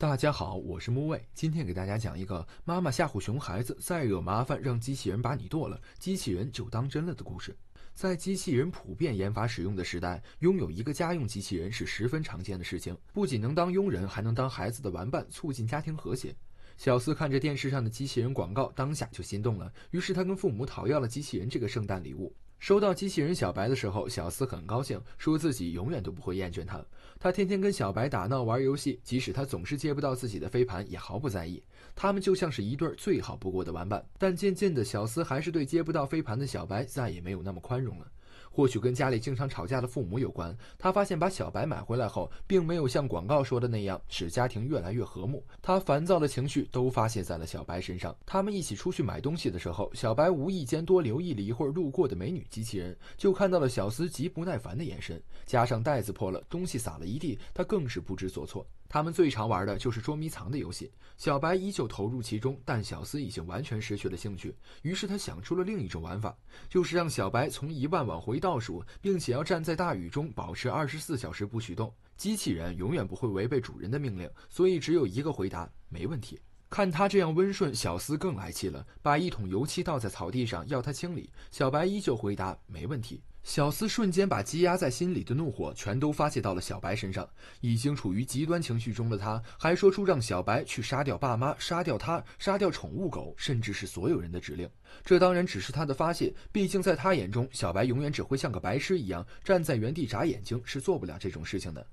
大家好，我是木卫，今天给大家讲一个妈妈吓唬熊孩子再惹麻烦，让机器人把你剁了，机器人就当真了的故事。在机器人普遍研发使用的时代，拥有一个家用机器人是十分常见的事情，不仅能当佣人，还能当孩子的玩伴，促进家庭和谐。小四看着电视上的机器人广告，当下就心动了，于是他跟父母讨要了机器人这个圣诞礼物。收到机器人小白的时候，小司很高兴，说自己永远都不会厌倦他。他天天跟小白打闹、玩游戏，即使他总是接不到自己的飞盘，也毫不在意。他们就像是一对最好不过的玩伴。但渐渐的，小司还是对接不到飞盘的小白再也没有那么宽容了。或许跟家里经常吵架的父母有关。他发现把小白买回来后，并没有像广告说的那样使家庭越来越和睦。他烦躁的情绪都发泄在了小白身上。他们一起出去买东西的时候，小白无意间多留意了一会儿路过的美女机器人，就看到了小思极不耐烦的眼神，加上袋子破了，东西撒了一地，他更是不知所措。他们最常玩的就是捉迷藏的游戏，小白依旧投入其中，但小思已经完全失去了兴趣。于是他想出了另一种玩法，就是让小白从一万往回。倒数，并且要站在大雨中保持二十四小时不许动。机器人永远不会违背主人的命令，所以只有一个回答：没问题。看他这样温顺，小司更来气了，把一桶油漆倒在草地上，要他清理。小白依旧回答没问题。小司瞬间把积压在心里的怒火全都发泄到了小白身上，已经处于极端情绪中的他，还说出让小白去杀掉爸妈、杀掉他、杀掉宠物狗，甚至是所有人的指令。这当然只是他的发泄，毕竟在他眼中，小白永远只会像个白痴一样站在原地眨眼睛，是做不了这种事情的。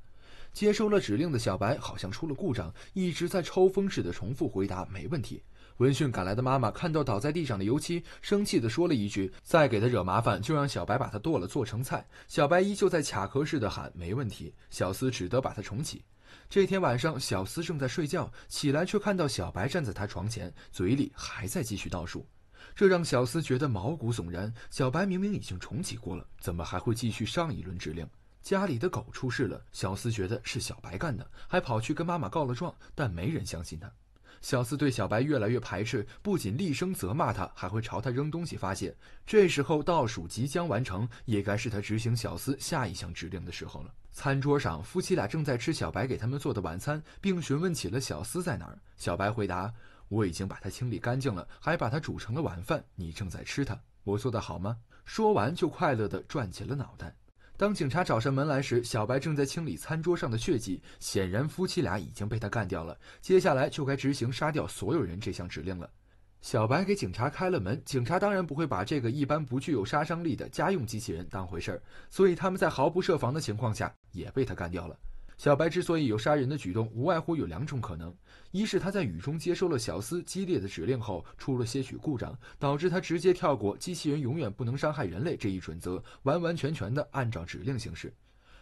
接收了指令的小白好像出了故障，一直在抽风似的重复回答“没问题”。闻讯赶来的妈妈看到倒在地上的油漆，生气地说了一句：“再给他惹麻烦，就让小白把它剁了做成菜。”小白依旧在卡壳似的喊“没问题”。小司只得把它重启。这天晚上，小司正在睡觉，起来却看到小白站在他床前，嘴里还在继续倒数，这让小司觉得毛骨悚然。小白明明已经重启过了，怎么还会继续上一轮指令？家里的狗出事了，小斯觉得是小白干的，还跑去跟妈妈告了状，但没人相信他。小斯对小白越来越排斥，不仅厉声责骂他，还会朝他扔东西发泄。这时候倒数即将完成，也该是他执行小斯下一项指令的时候了。餐桌上，夫妻俩正在吃小白给他们做的晚餐，并询问起了小斯在哪儿。小白回答：“我已经把它清理干净了，还把它煮成了晚饭。你正在吃它，我做的好吗？”说完就快乐的转起了脑袋。当警察找上门来时，小白正在清理餐桌上的血迹。显然，夫妻俩已经被他干掉了。接下来就该执行杀掉所有人这项指令了。小白给警察开了门，警察当然不会把这个一般不具有杀伤力的家用机器人当回事儿，所以他们在毫不设防的情况下也被他干掉了。小白之所以有杀人的举动，无外乎有两种可能：一是他在雨中接收了小司激烈的指令后，出了些许故障，导致他直接跳过机器人永远不能伤害人类这一准则，完完全全的按照指令行事；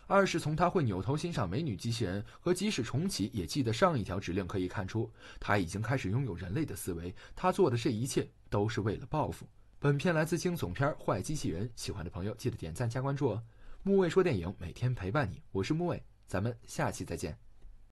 二是从他会扭头欣赏美女机器人和即使重启也记得上一条指令可以看出，他已经开始拥有人类的思维。他做的这一切都是为了报复。本片来自惊悚片《坏机器人》，喜欢的朋友记得点赞加关注哦。木卫说电影每天陪伴你，我是木卫。咱们下期再见。